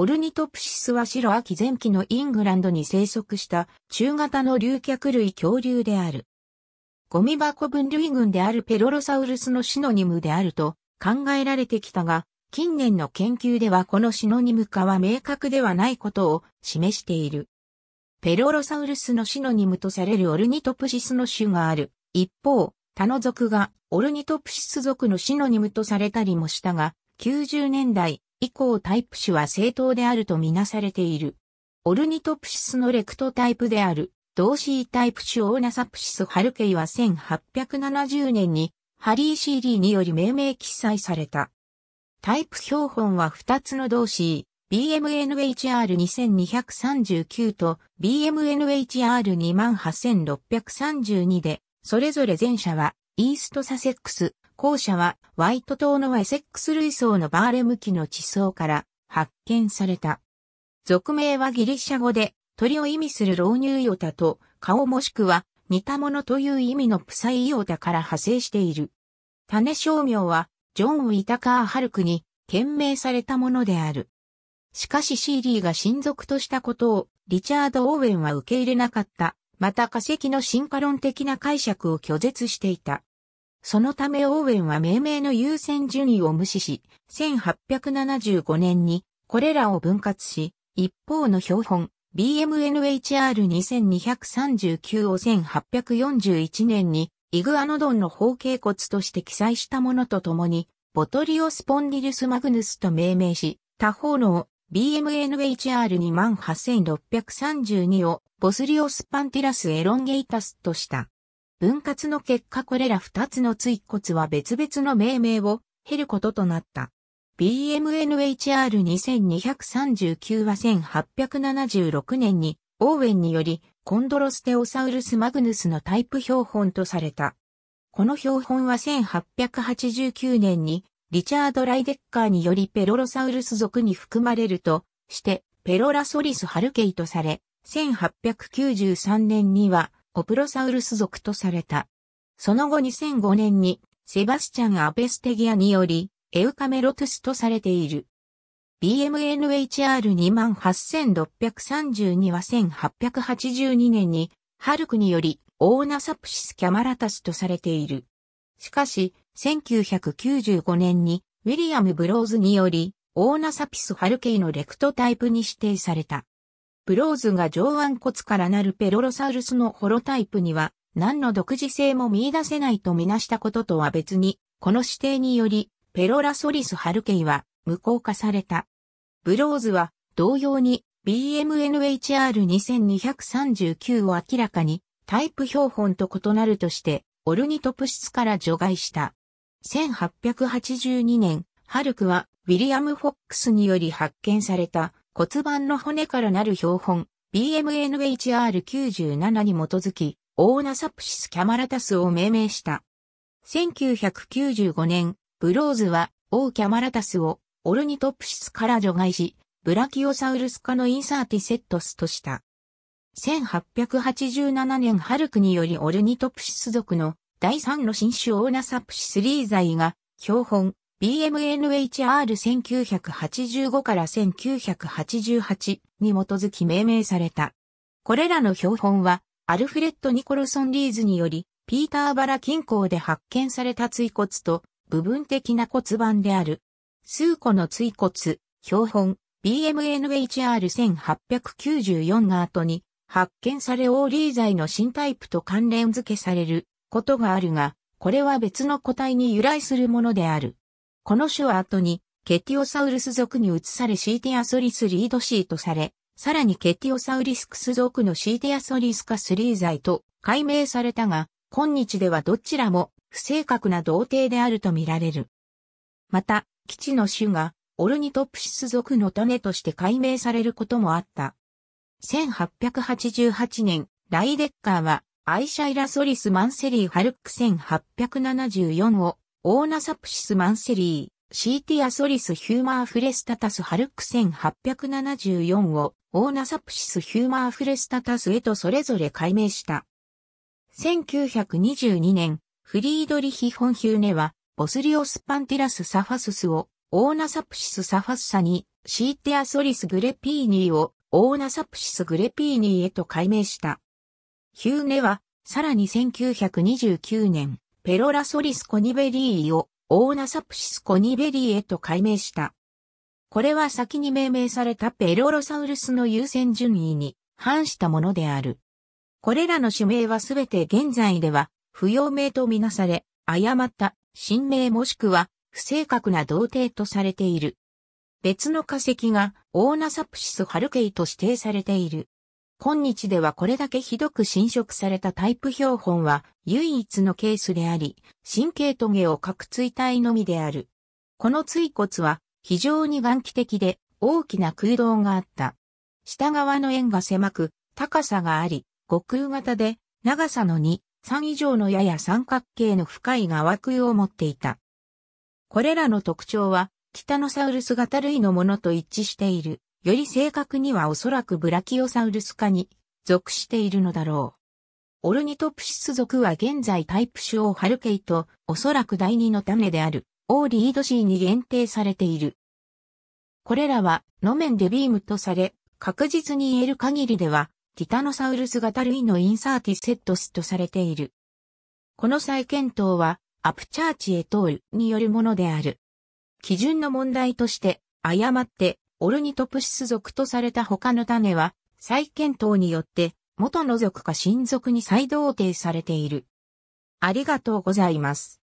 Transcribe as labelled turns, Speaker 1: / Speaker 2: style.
Speaker 1: オルニトプシスは白秋前期のイングランドに生息した中型の竜脚類恐竜である。ゴミ箱分類群であるペロロサウルスのシノニムであると考えられてきたが、近年の研究ではこのシノニム化は明確ではないことを示している。ペロロサウルスのシノニムとされるオルニトプシスの種がある。一方、他の属がオルニトプシス属のシノニムとされたりもしたが、90年代以降タイプ種は正当であるとみなされている。オルニトプシスのレクトタイプである、同シータイプ種オーナサプシスハルケイは1870年にハリー・シーリーにより命名記載された。タイプ標本は2つの同シー、BMNHR2239 と BMNHR28632 で、それぞれ前者はイーストサセックス、後者はワイト島のエセックス類層のバーレム期の地層から発見された。俗名はギリシャ語で鳥を意味する老乳ヨタと顔もしくは似たものという意味のプサイヨタから派生している。種商名はジョン・ウィタカー・ハルクに懸命されたものである。しかしシーリーが親族としたことをリチャード・オーウェンは受け入れなかった。また化石の進化論的な解釈を拒絶していた。そのためオーウェンは命名の優先順位を無視し、1875年にこれらを分割し、一方の標本 BMNHR2239 を1841年にイグアノドンの方形骨として記載したものとともに、ボトリオスポンディルスマグヌスと命名し、他方の BMNHR28632 をボスリオスパンティラスエロンゲイタスとした。分割の結果これら二つの椎骨は別々の命名を経ることとなった。BMNHR2239 は1876年にオーウェンによりコンドロステオサウルスマグヌスのタイプ標本とされた。この標本は1889年にリチャード・ライデッカーによりペロロサウルス属に含まれるとしてペロラソリス・ハルケイとされ、1893年にはオプロサウルス属とされた。その後2005年にセバスチャン・アペステギアによりエウカメロトゥスとされている。BMNHR28632 は1882年にハルクによりオーナサプシス・キャマラタスとされている。しかし、1995年にウィリアム・ブローズによりオーナサピス・ハルケイのレクトタイプに指定された。ブローズが上腕骨からなるペロロサウルスのホロタイプには何の独自性も見出せないとみなしたこととは別に、この指定により、ペロラソリス・ハルケイは無効化された。ブローズは同様に BMNHR2239 を明らかにタイプ標本と異なるとしてオルニトプシスから除外した。1882年、ハルクはウィリアム・フォックスにより発見された骨盤の骨からなる標本、BMNHR97 に基づき、オーナサプシスキャマラタスを命名した。1995年、ブローズは、オーキャマラタスを、オルニトプシスから除外し、ブラキオサウルス科のインサーティセットスとした。1887年ハルクによりオルニトプシス族の第3の新種オーナサプシスリーザイが標本 BMNHR1985 から1988に基づき命名された。これらの標本は、アルフレッド・ニコルソン・リーズにより、ピーターバラ近郊で発見された椎骨と部分的な骨盤である。数個の椎骨、標本、BMNHR1894 が後に発見されオーリー剤の新タイプと関連付けされることがあるが、これは別の個体に由来するものである。この種は後に、ケティオサウルス属に移されシーティアソリスリードシーとされ、さらにケティオサウリスクス属のシーティアソリスカスリー剤と解明されたが、今日ではどちらも不正確な童貞であるとみられる。また、基地の種がオルニトプシス属の種として解明されることもあった。1888年、ライデッカーはアイシャイラソリス・マンセリー・ハルック1874をオーナサプシスマンセリー、シーティアソリスヒューマーフレスタタスハルク1874をオーナサプシスヒューマーフレスタタスへとそれぞれ改名した。1922年、フリードリヒ・ホンヒューネは、ボスリオスパンティラス・サファススを、オーナサプシス・サファスサに、シーティアソリス・グレピーニーを、オーナサプシス・グレピーニーへと改名した。ヒューネは、さらに1929年、ペロラソリスコニベリーをオーナサプシスコニベリーへと改名した。これは先に命名されたペロロサウルスの優先順位に反したものである。これらの種名はすべて現在では不要名とみなされ、誤った新名もしくは不正確な同定とされている。別の化石がオーナサプシスハルケイと指定されている。今日ではこれだけひどく侵食されたタイプ標本は唯一のケースであり、神経トゲをい椎体のみである。この椎骨は非常に眼気的で大きな空洞があった。下側の円が狭く、高さがあり、極空型で長さの2、3以上のやや三角形の深い側空を持っていた。これらの特徴は、キタノサウルス型類のものと一致している。より正確にはおそらくブラキオサウルス科に属しているのだろう。オルニトプシス属は現在タイプ種をハルケイと、おそらく第2の種である、オーリードシーに限定されている。これらは、ノメンデビームとされ、確実に言える限りでは、ティタノサウルス型類のインサーティセットスとされている。この再検討は、アプチャーチエトールによるものである。基準の問題として、誤ってオルニトプシス属とされた他の種は、再検討によって、元の属か親族に再同定されている。ありがとうございます。